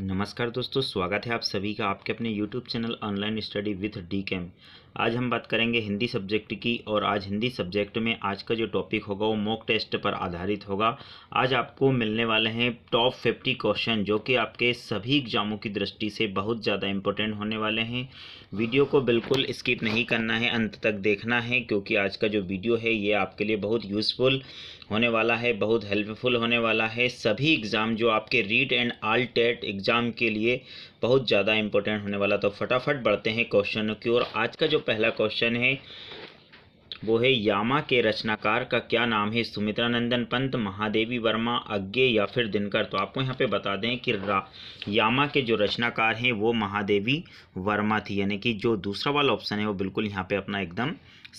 नमस्कार दोस्तों स्वागत है आप सभी का आपके अपने YouTube channel online study with D cam आज हम बात करेंगे हिंदी सब्जेक्ट की और आज हिंदी सब्जेक्ट में आज का जो टॉपिक होगा वो मॉक टेस्ट पर आधारित होगा आज आपको मिलने वाले हैं टॉप फिफ्टी क्वेश्चन जो कि आपके सभी एग्जामों की दृष्टि से बहुत ज़्यादा इंपॉर्टेंट होने वाले हैं वीडियो को बिल्कुल स्किप नहीं करना है अंत तक देखना है क्योंकि आज का जो वीडियो है ये आपके लिए बहुत यूज़फुल होने वाला है बहुत हेल्पफुल होने वाला है सभी एग्ज़ाम जो आपके REET and all TET exam के लिए बहुत ज़्यादा इंपॉर्टेंट होने वाला तो फटाफट बढ़ते हैं क्वेश्चनों की ओर आज का जो पहला क्वेश्चन है वो है यामा के रचनाकार का क्या नाम है सुमित्रा नंदन पंत महादेवी वर्मा अज्ञे या फिर दिनकर तो आपको यहाँ पे बता दें कि यामा के जो रचनाकार हैं वो महादेवी वर्मा थी यानी कि जो दूसरा वाला ऑप्शन है वो बिल्कुल यहाँ पे अपना एकदम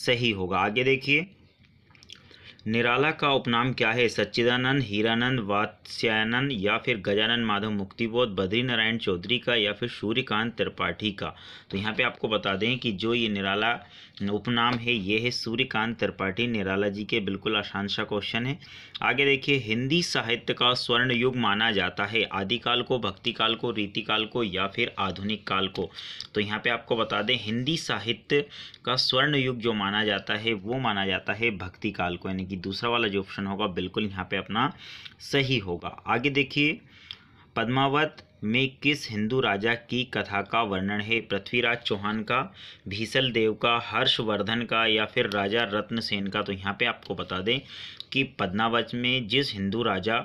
सही होगा आगे देखिए निराला का उपनाम क्या है सच्चिदानंद हीरानंद वात्स्यानंद या फिर गजानंद माधव मुक्तिबोध बद्री नारायण चौधरी का या फिर सूर्यकांत त्रिपाठी का तो यहाँ पे आपको बता दें कि जो ये निराला उपनाम है ये है सूर्यकांत त्रिपाठी निराला जी के बिल्कुल आसान सा क्वेश्चन है आगे देखिए हिंदी साहित्य का स्वर्ण युग माना जाता है आदिकाल को भक्ति काल को रीतिकाल को या फिर आधुनिक काल को तो यहाँ पे आपको बता दें हिंदी साहित्य का स्वर्ण युग जो माना जाता है वो माना जाता है भक्ति काल को यानी कि दूसरा वाला जो ऑप्शन होगा बिल्कुल यहाँ पर अपना सही होगा आगे देखिए पद्मावत में किस हिंदू राजा की कथा का वर्णन है पृथ्वीराज चौहान का भीसल देव का हर्षवर्धन का या फिर राजा रत्नसेन का तो यहाँ पे आपको बता दें कि पद्मावत में जिस हिंदू राजा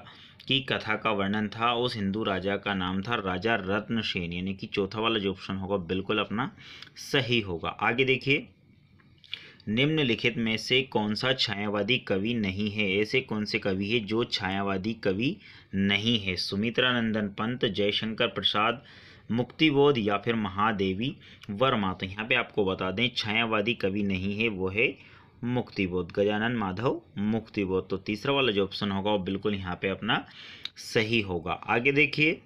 की कथा का वर्णन था उस हिंदू राजा का नाम था राजा रत्नसेन यानी कि चौथा वाला जो ऑप्शन होगा बिल्कुल अपना सही होगा आगे देखिए निम्नलिखित में से कौन सा छायावादी कवि नहीं है ऐसे कौन से कवि है जो छायावादी कवि नहीं है सुमित्रा नंदन पंत जयशंकर प्रसाद मुक्तिबोध या फिर महादेवी वर्मा तो यहाँ पे आपको बता दें छायावादी कवि नहीं है वो है मुक्तिबोध गजानन माधव मुक्तिबोध तो तीसरा वाला जो ऑप्शन होगा वो बिल्कुल यहाँ पे अपना सही होगा आगे देखिए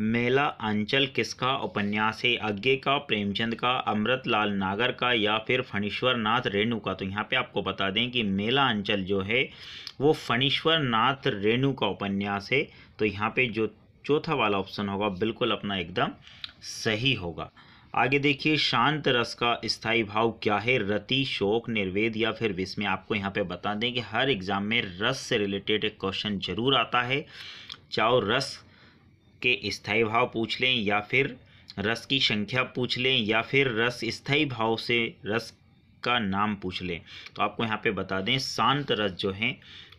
मेला आंचल किसका उपन्यास है अज्ञे का प्रेमचंद का अमृत लाल नागर का या फिर फणीश्वर नाथ रेणु का तो यहाँ पे आपको बता दें कि मेला आंचल जो है वो फणीश्वर नाथ रेणु का उपन्यास है तो यहाँ पे जो चौथा वाला ऑप्शन होगा बिल्कुल अपना एकदम सही होगा आगे देखिए शांत रस का स्थाई भाव क्या है रति शोक निर्वेद या फिर विस्मय आपको यहाँ पे बता दें कि हर एग्ज़ाम में रस से रिलेटेड एक क्वेश्चन जरूर आता है चाहो रस के स्थाई भाव पूछ लें या फिर रस की संख्या पूछ लें या फिर रस स्थायी भाव से रस का नाम पूछ लें तो आपको यहाँ पे बता दें शांत रस जो है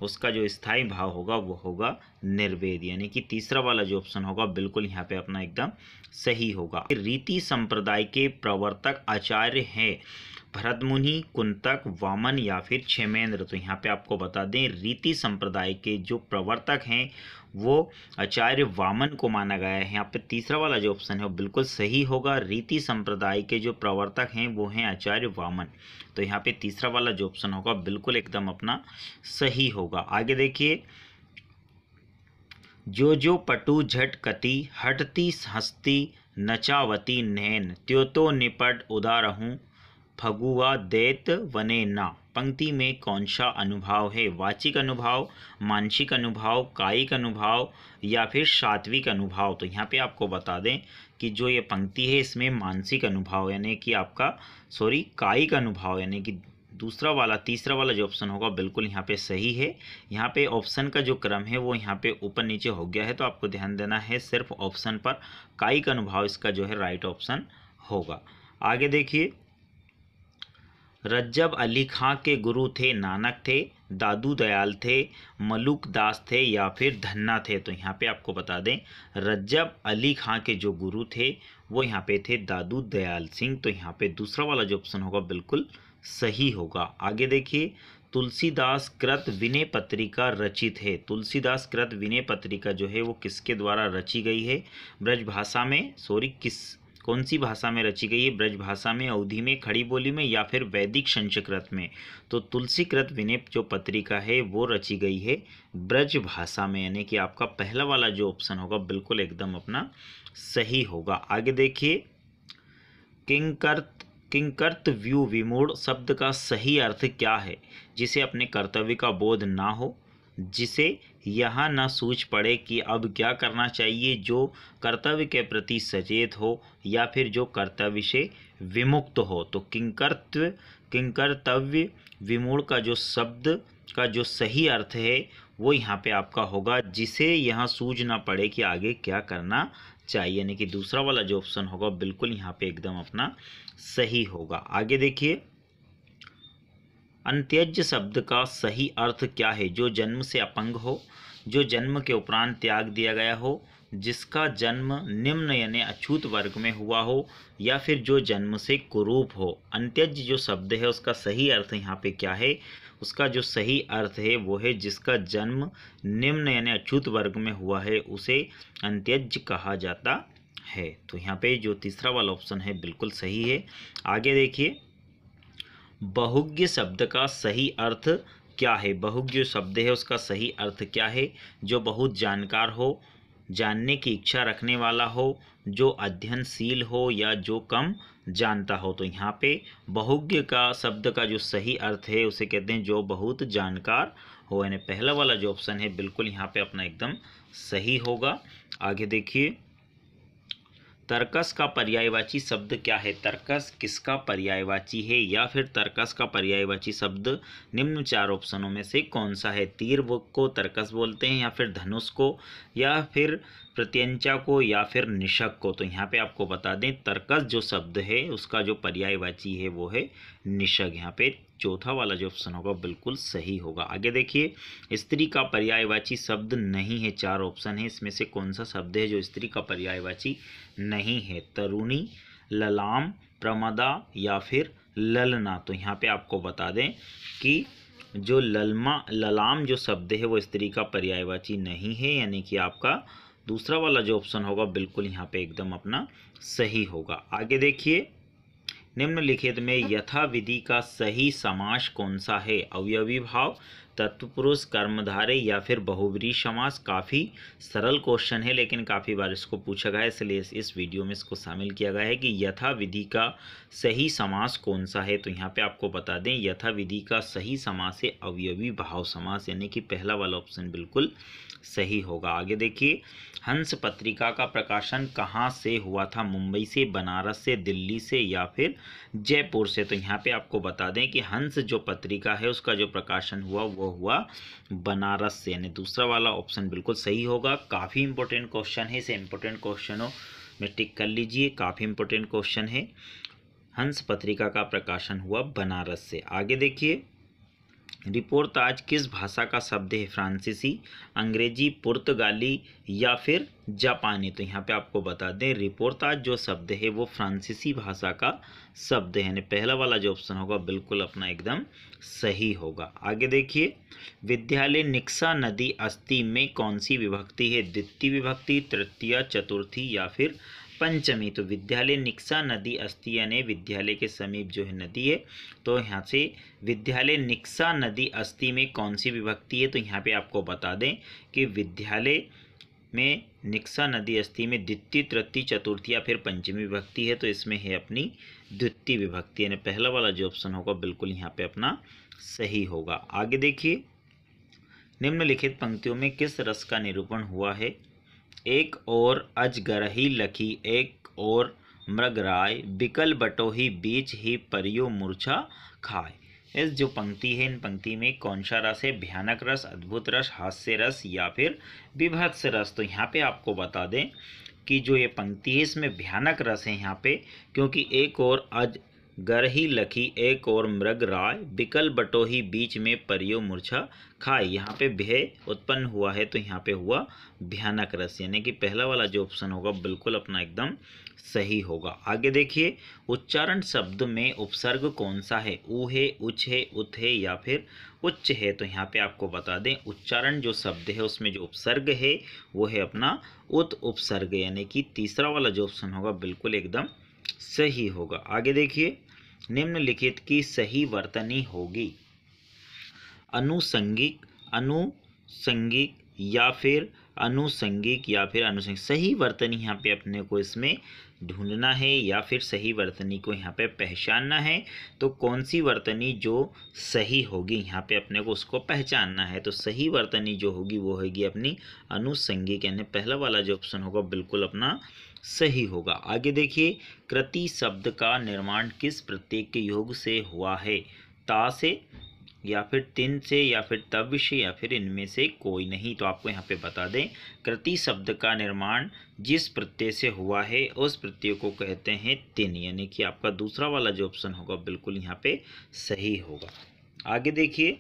उसका जो स्थायी भाव होगा वो होगा निर्वेद यानी कि तीसरा वाला जो ऑप्शन होगा बिल्कुल यहाँ पे अपना एकदम सही होगा रीति संप्रदाय के प्रवर्तक आचार्य हैं भरत मुनि कुंतक वामन या फिर क्षेमेंद्र तो यहाँ पे आपको बता दें रीति संप्रदाय के जो प्रवर्तक हैं वो आचार्य वामन को माना गया है यहाँ पे तीसरा वाला जो ऑप्शन है वो बिल्कुल सही होगा रीति संप्रदाय के जो प्रवर्तक हैं वो हैं आचार्य वामन तो यहाँ पे तीसरा वाला जो ऑप्शन होगा बिल्कुल एकदम अपना सही होगा आगे देखिए जो जो पटु झट कति हटती हस्ती नचावती नैन त्यो तो निपट उदारहूँ फगुआ दैत वने ना पंक्ति में कौन सा अनुभाव है वाचिक अनुभाव मानसिक अनुभाव कायिक अनुभाव या फिर सात्विक अनुभाव तो यहाँ पे आपको बता दें कि जो ये पंक्ति है इसमें मानसिक अनुभाव यानी कि आपका सॉरी कायिक अनुभाव यानी कि दूसरा वाला तीसरा वाला जो ऑप्शन होगा बिल्कुल यहाँ पे सही है यहाँ पे ऑप्शन का जो क्रम है वो यहाँ पे ऊपर नीचे हो गया है तो आपको ध्यान देना है सिर्फ ऑप्शन पर कायिक अनुभाव इसका जो है राइट ऑप्शन होगा आगे देखिए रज्जब अली खां के गुरु थे नानक थे दादू दयाल थे मलुक दास थे या फिर धन्ना थे तो यहाँ पे आपको बता दें रज्जब अली खां के जो गुरु थे वो यहाँ पे थे दादू दयाल सिंह तो यहाँ पे दूसरा वाला जो ऑप्शन होगा बिल्कुल सही होगा आगे देखिए तुलसीदास कृत विनय पत्रिका रचित है तुलसीदास कृत विनय पत्रिका जो है वो किसके द्वारा रची गई है ब्रजभाषा में सॉरी किस कौन सी भाषा में रची गई है ब्रज भाषा में अवधि में खड़ी बोली में या फिर वैदिक संचकृत में तो तुलसी कृत विनय जो पत्रिका है वो रची गई है ब्रज भाषा में यानी कि आपका पहला वाला जो ऑप्शन होगा बिल्कुल एकदम अपना सही होगा आगे देखिए किंकर्त किंकर्त व्यू विमूढ़ शब्द का सही अर्थ क्या है जिसे अपने कर्तव्य का बोध ना हो जिसे यह न सूझ पड़े कि अब क्या करना चाहिए जो कर्तव्य के प्रति सचेत हो या फिर जो कर्तव्य से विमुक्त हो तो किंकर्तव्य किंकर्तव्य विमूढ़ का जो शब्द का जो सही अर्थ है वो यहाँ पे आपका होगा जिसे यहाँ सूझ ना पड़े कि आगे क्या करना चाहिए यानी कि दूसरा वाला जो ऑप्शन होगा बिल्कुल यहाँ पे एकदम अपना सही होगा आगे देखिए अंत्यज शब्द का सही अर्थ क्या है जो जन्म से अपंग हो जो जन्म के उपरांत त्याग दिया गया हो जिसका जन्म निम्न यानी अछूत वर्ग में हुआ हो या फिर जो जन्म से कुरूप हो अंत्यज जो शब्द है उसका सही अर्थ यहाँ पे क्या है उसका जो सही अर्थ है वो है जिसका जन्म निम्न यानी अछूत वर्ग में हुआ है उसे अंत्यज कहा जाता है तो यहाँ पे जो तीसरा वाला ऑप्शन है बिल्कुल सही है आगे देखिए बहुज्ञ शब्द का सही अर्थ क्या है बहुज्ञ शब्द है उसका सही अर्थ क्या है जो बहुत जानकार हो जानने की इच्छा रखने वाला हो जो अध्ययनशील हो या जो कम जानता हो तो यहाँ पे बहुज्ञ का शब्द का जो सही अर्थ है उसे कहते हैं जो बहुत जानकार हो यानी पहला वाला जो ऑप्शन है बिल्कुल यहाँ पे अपना एकदम सही होगा आगे देखिए तर्कस का पर्यायवाची शब्द क्या है तर्कस किसका पर्यायवाची है या फिर तर्कस का पर्यायवाची शब्द निम्न चार ऑप्शनों में से कौन सा है तीर को तर्कस बोलते हैं या फिर धनुष को या फिर प्रत्यंचा को या फिर निशक को तो यहाँ पे आपको बता दें तर्कस जो शब्द है उसका जो पर्यायवाची है वो है निशक यहाँ पे चौथा वाला जो ऑप्शन होगा बिल्कुल सही होगा आगे देखिए स्त्री का पर्यायवाची शब्द नहीं है चार ऑप्शन है इसमें से कौन सा शब्द है जो स्त्री का पर्यायवाची नहीं है तरुणी ललाम प्रमदा या फिर ललना तो यहाँ पे आपको बता दें कि जो ललमा ललाम जो शब्द है वो स्त्री का पर्यायवाची नहीं है यानी कि आपका दूसरा वाला जो ऑप्शन होगा बिल्कुल यहाँ पे एकदम अपना सही होगा आगे देखिए निम्नलिखित में यथा विधि का सही समास कौन सा है अवयवी भाव तत्पुरुष कर्मधारे या फिर बहुवरी समास काफ़ी सरल क्वेश्चन है लेकिन काफ़ी बार इसको पूछा गया है इसलिए इस वीडियो में इसको शामिल किया गया है कि यथा विधि का सही समास कौन सा है तो यहाँ पे आपको बता दें यथा विधि का सही समास है अवयवी भाव समास यानी कि पहला वाला ऑप्शन बिल्कुल सही होगा आगे देखिए हंस पत्रिका का प्रकाशन कहाँ से हुआ था मुंबई से बनारस से दिल्ली से या फिर जयपुर से तो यहाँ पे आपको बता दें कि हंस जो पत्रिका है उसका जो प्रकाशन हुआ वो हुआ बनारस से यानी दूसरा वाला ऑप्शन बिल्कुल सही होगा काफ़ी इंपॉर्टेंट क्वेश्चन है इसे इम्पोर्टेंट क्वेश्चनों में टिक कर लीजिए काफ़ी इंपॉर्टेंट क्वेश्चन है हंस पत्रिका का प्रकाशन हुआ बनारस से आगे देखिए रिपोर्ताज किस भाषा का शब्द है फ्रांसीसी अंग्रेजी पुर्तगाली या फिर जापानी तो यहाँ पे आपको बता दें रिपोर्ताज जो शब्द है वो फ्रांसीसी भाषा का शब्द है यानी पहला वाला जो ऑप्शन होगा बिल्कुल अपना एकदम सही होगा आगे देखिए विद्यालय निक्सा नदी अस्थि में कौन सी विभक्ति है द्वितीय विभक्ति तृतीय चतुर्थी या फिर पंचमी तो विद्यालय निक्सा नदी अस्थि यानी विद्यालय के समीप जो है नदी है तो यहाँ से विद्यालय निक्सा नदी अस्थि में कौन सी विभक्ति है तो यहाँ पे आपको बता दें कि विद्यालय में निक्सा नदी अस्थि में द्वितीय तृतीय चतुर्थी या फिर पंचमी विभक्ति है तो इसमें है अपनी द्वितीय विभक्ति यानी पहला वाला जो ऑप्शन होगा बिल्कुल यहाँ पर अपना सही होगा आगे देखिए निम्नलिखित पंक्तियों में किस रस का निरूपण हुआ है एक और अजगर ही लखी एक और मृगराय बिकल बटो ही बीच ही परियो मूर्छा खाए इस जो पंक्ति है इन पंक्ति में कौन सा रस है भयानक रस अद्भुत रस हास्य रस या फिर विभत्स रस तो यहाँ पे आपको बता दें कि जो ये पंक्ति है इसमें भयानक रस है यहाँ पे क्योंकि एक और अज गरही लखी एक और मृग राय बिकल बटो ही बीच में परियो मूर्छा खाए यहाँ पे भय उत्पन्न हुआ है तो यहाँ पे हुआ भयानक रस यानी कि पहला वाला जो ऑप्शन होगा बिल्कुल अपना एकदम सही होगा आगे देखिए उच्चारण शब्द में उपसर्ग कौन सा है ऊ है उच है उत है या फिर उच्च है तो यहाँ पे आपको बता दें उच्चारण जो शब्द है उसमें जो उपसर्ग है वो है अपना उत उपसर्ग यानी कि तीसरा वाला जो ऑप्शन होगा बिल्कुल एकदम सही होगा आगे देखिए निम्नलिखित की सही वर्तनी होगी अनुसंगिक अनुसंगिक या फिर अनुसंगिक या फिर अनुसंगिक सही वर्तनी यहाँ पे अपने को इसमें ढूंढना है या फिर सही वर्तनी को यहाँ पे पहचानना है तो कौन सी वर्तनी जो सही होगी यहाँ पे अपने को उसको पहचानना है तो सही वर्तनी जो होगी वो होगी अपनी अनुसंगिक यानी पहला वाला जो ऑप्शन होगा बिल्कुल अपना सही होगा आगे देखिए कृति शब्द का निर्माण किस प्रत्यय के योग से हुआ है ता से या फिर तिन से या फिर तव्य से या फिर इनमें से कोई नहीं तो आपको यहाँ पे बता दें कृति शब्द का निर्माण जिस प्रत्यय से हुआ है उस प्रत्यय को कहते हैं तिन यानी कि आपका दूसरा वाला जो ऑप्शन होगा बिल्कुल यहाँ पे सही होगा आगे देखिए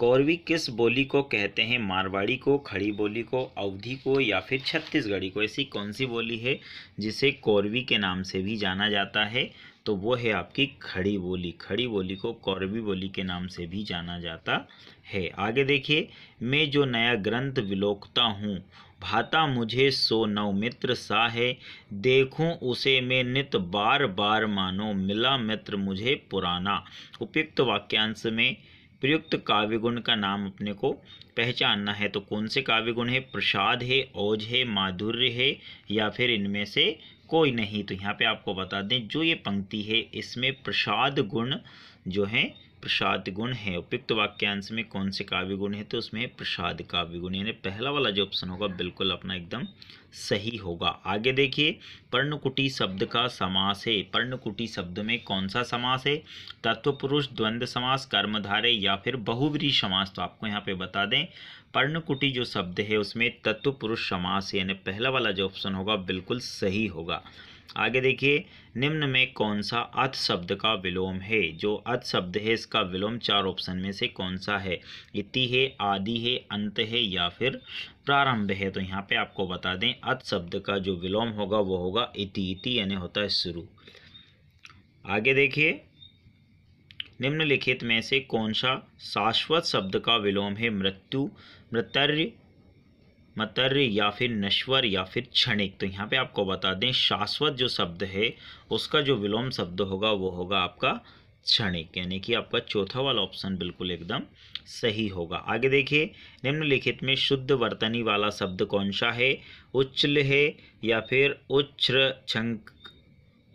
कौरवी किस बोली को कहते हैं मारवाड़ी को खड़ी बोली को अवधि को या फिर छत्तीसगढ़ी को ऐसी कौन सी बोली है जिसे कौरवी के नाम से भी जाना जाता है तो वो है आपकी खड़ी बोली खड़ी बोली को कौरवी बोली के नाम से भी जाना जाता है आगे देखिए मैं जो नया ग्रंथ विलोकता हूँ भाता मुझे सो नव मित्र सा है देखूं उसे मैं नित बार बार मानो मिला मित्र मुझे पुराना उपयुक्त वाक्यांश में प्रयुक्त काव्य गुण का नाम अपने को पहचानना है तो कौन से काव्य गुण है प्रसाद है ओज है माधुर्य है या फिर इनमें से कोई नहीं तो यहाँ पे आपको बता दें जो ये पंक्ति है इसमें प्रसाद गुण जो है प्रसाद गुण है उपयुक्त वाक्यांश में कौन से काव्य गुण है तो उसमें प्रसाद काव्य गुण यानी पहला वाला जो ऑप्शन होगा बिल्कुल अपना एकदम सही होगा आगे देखिए पर्णकुटी शब्द का समास है पर्णकुटी शब्द में कौन सा समास है तत्व पुरुष द्वंद्व समास कर्मधारे या फिर बहुवरी समास तो आपको यहाँ पे बता दें पर्णकुटी जो शब्द है उसमें तत्व पुरुष समास यानी पहला वाला जो ऑप्शन होगा बिल्कुल सही होगा आगे देखिए निम्न में कौन सा अथ शब्द का विलोम है जो अथ शब्द है इसका विलोम चार ऑप्शन में से कौन सा है इति है आदि है अंत है या फिर प्रारंभ है तो यहाँ पे आपको बता दें अत शब्द का जो विलोम होगा वो होगा इति इति यानी होता है शुरू आगे देखिए निम्नलिखित में से कौन सा शाश्वत शब्द का विलोम है मृत्यु मृतर मतर या फिर नश्वर या फिर क्षणिक तो यहाँ पे आपको बता दें शाश्वत जो शब्द है उसका जो विलोम शब्द होगा वो होगा आपका क्षणिक यानी कि आपका चौथा वाला ऑप्शन बिल्कुल एकदम सही होगा आगे देखिए निम्नलिखित में शुद्ध वर्तनी वाला शब्द कौन सा है उच्चल है या फिर उच्छ्र छंक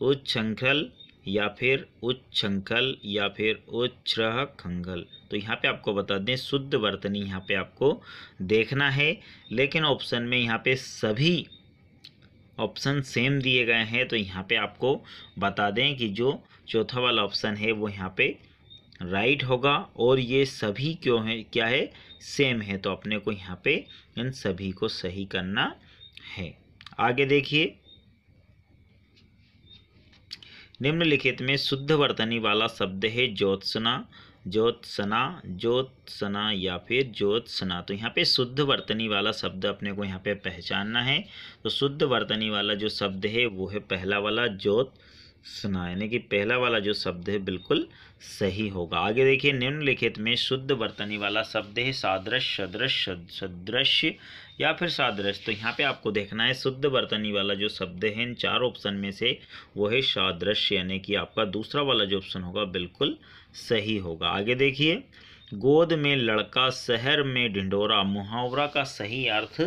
उच्छृंखल या फिर उच्छृंखल या फिर उच्छ्र खंगल तो यहाँ पे आपको बता दें शुद्ध वर्तनी यहाँ पे आपको देखना है लेकिन ऑप्शन में यहाँ पे सभी ऑप्शन सेम दिए गए हैं तो यहाँ पे आपको बता दें कि जो चौथा वाला ऑप्शन है वो यहाँ पे राइट होगा और ये सभी क्यों है क्या है सेम है तो अपने को यहाँ पे इन सभी को सही करना है आगे देखिए निम्नलिखित में शुद्ध वर्तनी वाला शब्द है ज्योत्सना ज्योत्सना ज्योत्सना या फिर ज्योत्सना तो यहाँ पे शुद्ध वर्तनी वाला शब्द अपने को यहाँ पे पहचानना है तो शुद्ध वर्तनी वाला जो शब्द है वो है पहला वाला ज्योत सुना यानी कि पहला वाला जो शब्द है बिल्कुल सही होगा आगे देखिए निम्नलिखित में शुद्ध वर्तनी वाला शब्द है सादृश सदृश सदृश या फिर सादृश तो यहाँ पे आपको देखना है शुद्ध वर्तनी वाला जो शब्द है इन चार ऑप्शन में से वो है सादृश यानी कि आपका दूसरा वाला जो ऑप्शन होगा बिल्कुल सही होगा आगे देखिए गोद में लड़का शहर में ढिंडोरा मुहावरा का सही अर्थ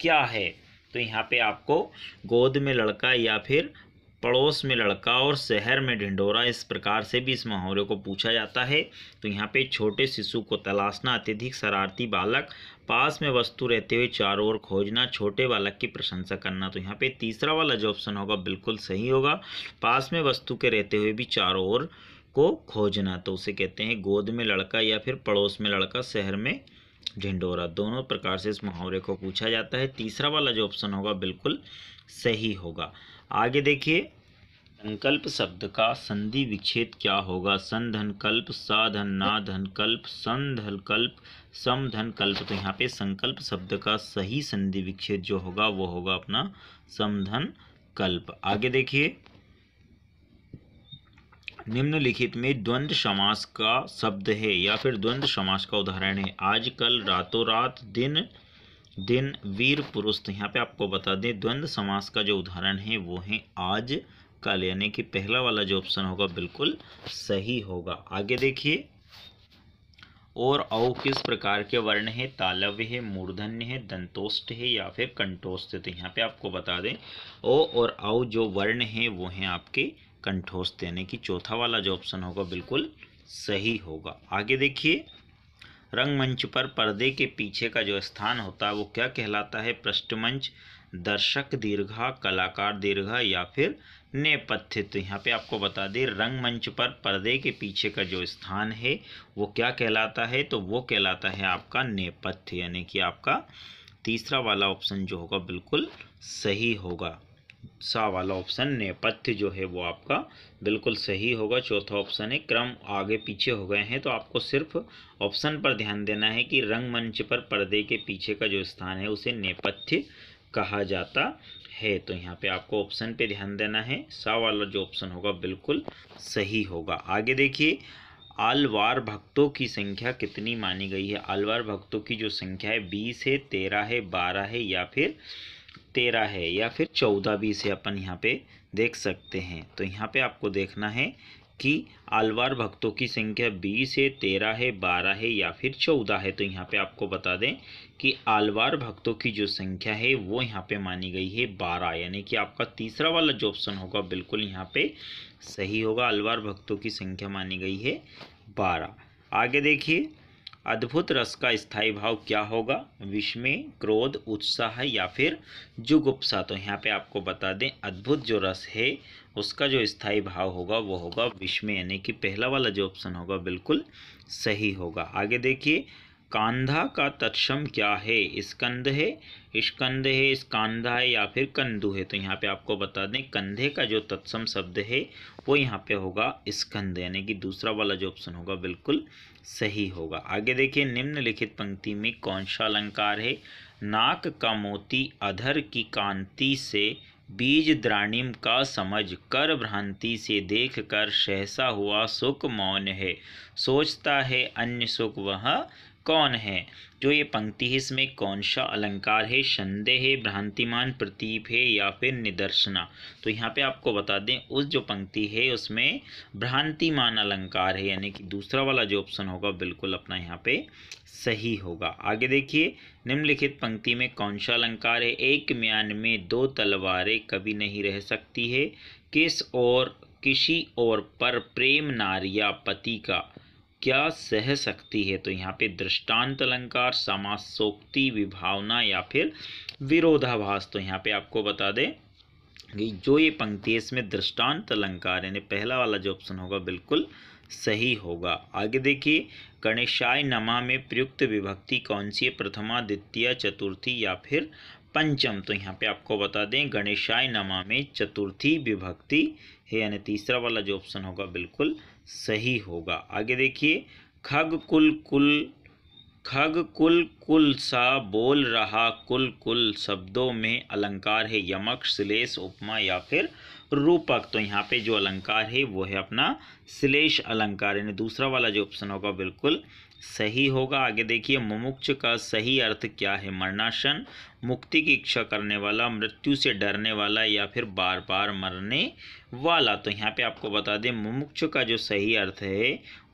क्या है तो यहाँ पे आपको गोद में लड़का या फिर पड़ोस में लड़का और शहर में ढिंडोरा इस प्रकार से भी इस मुहावरे को पूछा जाता है तो यहाँ पे छोटे शिशु को तलाशना अत्यधिक शरारती बालक पास में वस्तु रहते हुए चारों ओर खोजना छोटे बालक की प्रशंसा करना तो यहाँ पे तीसरा वाला जो ऑप्शन होगा बिल्कुल सही होगा पास में वस्तु के रहते हुए भी चारों ओर को खोजना तो उसे कहते हैं गोद में लड़का या फिर पड़ोस में लड़का शहर में ढिंडोरा दोनों प्रकार से इस मुहावरे को पूछा जाता है तीसरा वाला जो ऑप्शन होगा बिल्कुल सही होगा आगे देखिए संकल्प शब्द का संधि विच्छेद क्या होगा संधन कल्प साधन नाधन कल्प संधन कल्प समधन कल्प तो यहाँ पे संकल्प शब्द का सही संधि विच्छेद जो होगा वो होगा अपना समधन कल्प आगे देखिए निम्नलिखित में द्वंद्व समास का शब्द है या फिर द्वंद्व समास का उदाहरण है आजकल रातों रात दिन दिन वीर पुरुष तो यहाँ पे आपको बता दें द्वंद्व समास का जो उदाहरण है वो है आज कल यानी कि पहला वाला जो ऑप्शन होगा बिल्कुल सही होगा आगे देखिए और औ किस प्रकार के वर्ण है तालव्य है मूर्धन्य है दंतोष्ट है या फिर कंठोस्थ है तो यहाँ पे आपको बता दें ओ और औ जो वर्ण है वो हैं आपके कंठोस्थ यानी कि चौथा वाला जो ऑप्शन होगा बिल्कुल सही होगा आगे देखिए रंगमंच पर पर्दे के पीछे का जो स्थान होता है वो क्या कहलाता है पृष्ठमंच दर्शक दीर्घा कलाकार दीर्घा या फिर नेपथ्य तो यहाँ पे आपको बता दें रंगमंच पर पर्दे के पीछे का जो स्थान है वो क्या कहलाता है तो वो कहलाता है आपका नेपथ्य यानी कि आपका तीसरा वाला ऑप्शन जो होगा बिल्कुल सही होगा सा वाला ऑप्शन नेपथ्य जो है वो आपका बिल्कुल सही होगा चौथा ऑप्शन है क्रम आगे पीछे हो गए हैं तो आपको सिर्फ ऑप्शन पर ध्यान देना है कि रंगमंच पर पर्दे के पीछे का जो स्थान है उसे नेपथ्य कहा जाता है तो यहाँ पे आपको ऑप्शन पे ध्यान देना है सा वाला जो ऑप्शन होगा बिल्कुल सही होगा आगे देखिए आलवार भक्तों की संख्या कितनी मानी गई है आलवार भक्तों की जो संख्या है बीस है तेरह है बारह है या फिर तेरह है या फिर चौदह भी इसे अपन यहाँ पे देख सकते हैं तो यहाँ पे आपको देखना है कि आलवार भक्तों की संख्या बीस है तेरह है बारह है या फिर चौदह है तो यहाँ पे आपको बता दें कि आलवार भक्तों की जो संख्या है वो यहाँ पे मानी गई है बारह यानी कि आपका तीसरा वाला जो ऑप्शन होगा बिल्कुल यहाँ पे सही होगा आलवार भक्तों की संख्या मानी गई है बारह आगे देखिए अद्भुत रस का स्थायी भाव क्या होगा विस्मय क्रोध उत्साह या फिर जुगुप्सा तो यहाँ पे आपको बता दें अद्भुत जो रस है उसका जो स्थायी भाव होगा वो होगा विस्मय यानी कि पहला वाला जो ऑप्शन होगा बिल्कुल सही होगा आगे देखिए कांधा का तत्सम क्या है स्कंद है स्कंद है स्कांधा है या फिर कंधु है तो यहाँ पे आपको बता दें कंधे का जो तत्सम शब्द है वो यहाँ पे होगा स्कंद यानी कि दूसरा वाला जो ऑप्शन होगा बिल्कुल सही होगा आगे देखिए निम्नलिखित पंक्ति में कौन सा अलंकार है नाक का मोती अधर की कांति से बीज द्राणिम का समझ कर भ्रांति से देख कर सहसा हुआ सुख मौन है सोचता है अन्य सुख वह कौन है जो ये पंक्ति है इसमें कौन सा अलंकार है संदेह है भ्रांतिमान प्रतीप है या फिर निदर्शना तो यहाँ पे आपको बता दें उस जो पंक्ति है उसमें भ्रांतिमान अलंकार है यानी कि दूसरा वाला जो ऑप्शन होगा बिल्कुल अपना यहाँ पे सही होगा आगे देखिए निम्नलिखित पंक्ति में कौन सा अलंकार है एक म्यान में दो तलवारें कभी नहीं रह सकती है किस और किसी और पर प्रेम नारिया पति का क्या सह सकती है तो यहाँ पे दृष्टांत अलंकार समासोक्ति विभावना या फिर विरोधाभास तो यहाँ पे आपको बता दें कि जो ये पंक्ति है इसमें दृष्टांत अलंकार यानी पहला वाला जो ऑप्शन होगा बिल्कुल सही होगा आगे देखिए गणेशाय नमा में प्रयुक्त विभक्ति कौन सी है प्रथमा द्वितीय चतुर्थी या फिर पंचम तो यहाँ पे आपको बता दें गणेशाय नमा में चतुर्थी विभक्ति है यानी तीसरा वाला जो ऑप्शन होगा बिल्कुल सही होगा आगे देखिए खग कुल कुल खग कुल कुल सा बोल रहा कुल कुल शब्दों में अलंकार है यमक श्लेष उपमा या फिर रूपक तो यहाँ पे जो अलंकार है वो है अपना श्लेष अलंकार यानी दूसरा वाला जो ऑप्शन होगा बिल्कुल सही होगा आगे देखिए मुमुक्ष का सही अर्थ क्या है मरणासन मुक्ति की इच्छा करने वाला मृत्यु से डरने वाला या फिर बार बार मरने वाला तो यहाँ पे आपको बता दें मुमुक्ष का जो सही अर्थ है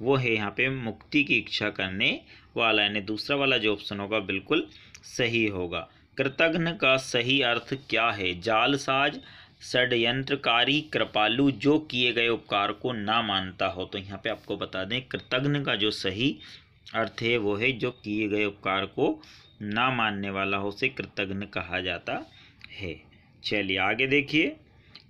वो है यहाँ पे मुक्ति की इच्छा करने वाला यानी दूसरा वाला जो ऑप्शन होगा बिल्कुल सही होगा कृतघ्न का सही अर्थ क्या है जालसाज षडयंत्रकारी कृपालु जो किए गए उपकार को ना मानता हो तो यहाँ पे आपको बता दें कृतघ्न का जो सही अर्थ है वो है जो किए गए उपकार को ना मानने वाला हो उसे कृतज्ञ कहा जाता है चलिए आगे देखिए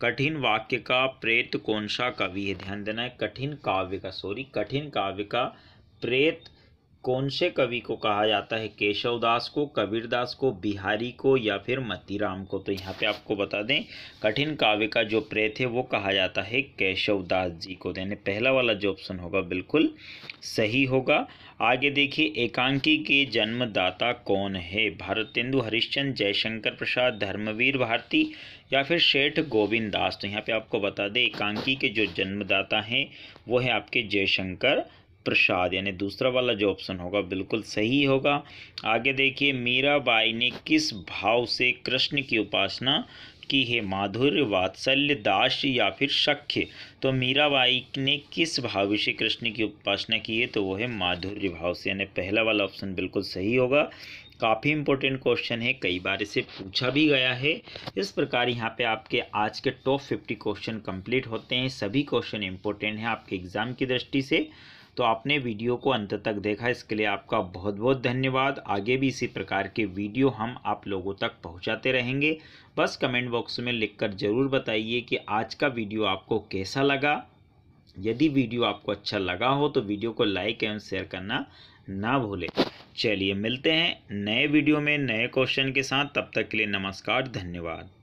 कठिन वाक्य का प्रेत कौन सा कवि है ध्यान देना है कठिन काव्य का सॉरी कठिन काव्य का प्रेत कौन से कवि को कहा जाता है केशव दास को कबीरदास को बिहारी को या फिर मतीराम को तो यहाँ पे आपको बता दें कठिन काव्य का जो प्रे थे वो कहा जाता है केशव दास जी को यानी पहला वाला जो ऑप्शन होगा बिल्कुल सही होगा आगे देखिए एकांकी के जन्मदाता कौन है भारतेंदु हरिश्चंद जयशंकर प्रसाद धर्मवीर भारती या फिर शेठ गोविंद दास तो यहाँ पे आपको बता दें एकांकी के जो जन्मदाता हैं वो है आपके जयशंकर प्रसाद यानी दूसरा वाला जो ऑप्शन होगा बिल्कुल सही होगा आगे देखिए मीराबाई ने किस भाव से कृष्ण की उपासना की है माधुर्य वात्सल्य दास या फिर शख्य तो मीराबाई ने किस भाव से कृष्ण की उपासना की है तो वो है माधुर्य भाव से यानी पहला वाला ऑप्शन बिल्कुल सही होगा काफ़ी इंपॉर्टेंट क्वेश्चन है कई बार इसे पूछा भी गया है इस प्रकार यहाँ पे आपके आज के टॉप फिफ्टी क्वेश्चन कंप्लीट होते हैं सभी क्वेश्चन इंपॉर्टेंट हैं आपके एग्ज़ाम की दृष्टि से तो आपने वीडियो को अंत तक देखा इसके लिए आपका बहुत बहुत धन्यवाद आगे भी इसी प्रकार के वीडियो हम आप लोगों तक पहुंचाते रहेंगे बस कमेंट बॉक्स में लिखकर ज़रूर बताइए कि आज का वीडियो आपको कैसा लगा यदि वीडियो आपको अच्छा लगा हो तो वीडियो को लाइक एवं शेयर करना ना भूलें चलिए मिलते हैं नए वीडियो में नए क्वेश्चन के साथ तब तक के लिए नमस्कार धन्यवाद